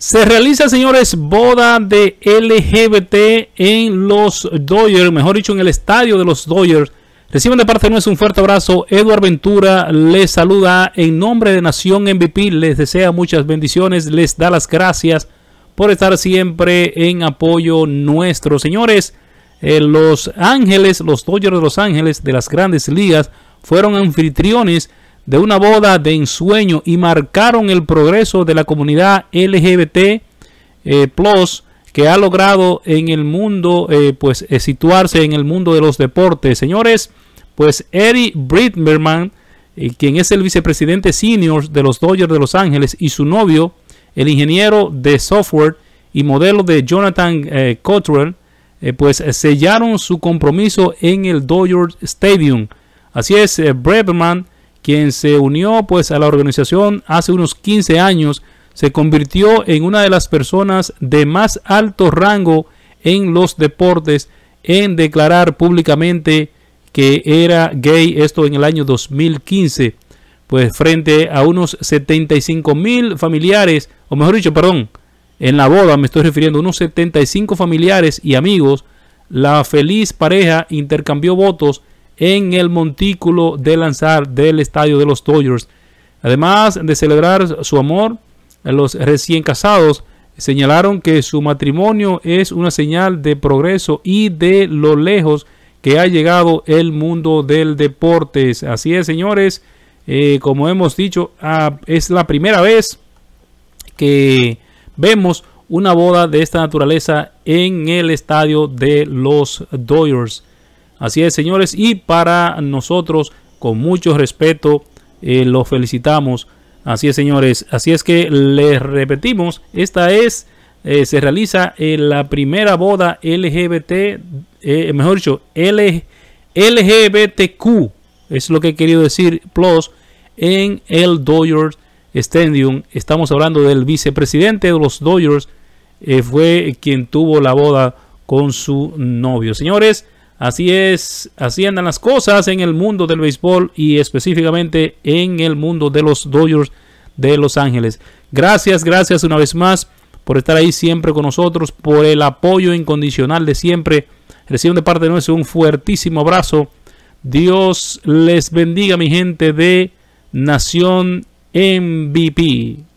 Se realiza, señores, boda de LGBT en los Dodgers, mejor dicho, en el estadio de los Dodgers. Reciban de parte de nuestro un fuerte abrazo. Eduard Ventura les saluda en nombre de Nación MVP. Les desea muchas bendiciones. Les da las gracias por estar siempre en apoyo nuestro. Señores, eh, Los Ángeles, los Dodgers de Los Ángeles de las grandes ligas, fueron anfitriones de una boda de ensueño y marcaron el progreso de la comunidad LGBT eh, Plus que ha logrado en el mundo, eh, pues eh, situarse en el mundo de los deportes. Señores, pues Eric Breitman, quien es el vicepresidente senior de los Dodgers de Los Ángeles, y su novio, el ingeniero de software y modelo de Jonathan Cottrell, pues sellaron su compromiso en el Dodger Stadium. Así es, Breitman quien se unió pues a la organización hace unos 15 años, se convirtió en una de las personas de más alto rango en los deportes en declarar públicamente que era gay, esto en el año 2015, pues frente a unos 75 mil familiares, o mejor dicho, perdón, en la boda me estoy refiriendo a unos 75 familiares y amigos, la feliz pareja intercambió votos en el montículo de lanzar del estadio de los Dodgers. Además de celebrar su amor, los recién casados señalaron que su matrimonio es una señal de progreso y de lo lejos que ha llegado el mundo del deporte. Así es, señores, eh, como hemos dicho, ah, es la primera vez que vemos una boda de esta naturaleza en el estadio de los Dodgers. Así es, señores, y para nosotros, con mucho respeto, eh, los felicitamos. Así es, señores. Así es que les repetimos, esta es, eh, se realiza eh, la primera boda LGBT, eh, mejor dicho, LGBTQ, es lo que he querido decir, plus, en el Doyers Stadium. Estamos hablando del vicepresidente de los Dodgers, fue quien tuvo la boda con su novio. Señores, Así es, así andan las cosas en el mundo del béisbol y específicamente en el mundo de los Dodgers de Los Ángeles. Gracias, gracias una vez más por estar ahí siempre con nosotros, por el apoyo incondicional de siempre. Reciben de parte de nosotros un fuertísimo abrazo. Dios les bendiga, mi gente de Nación MVP.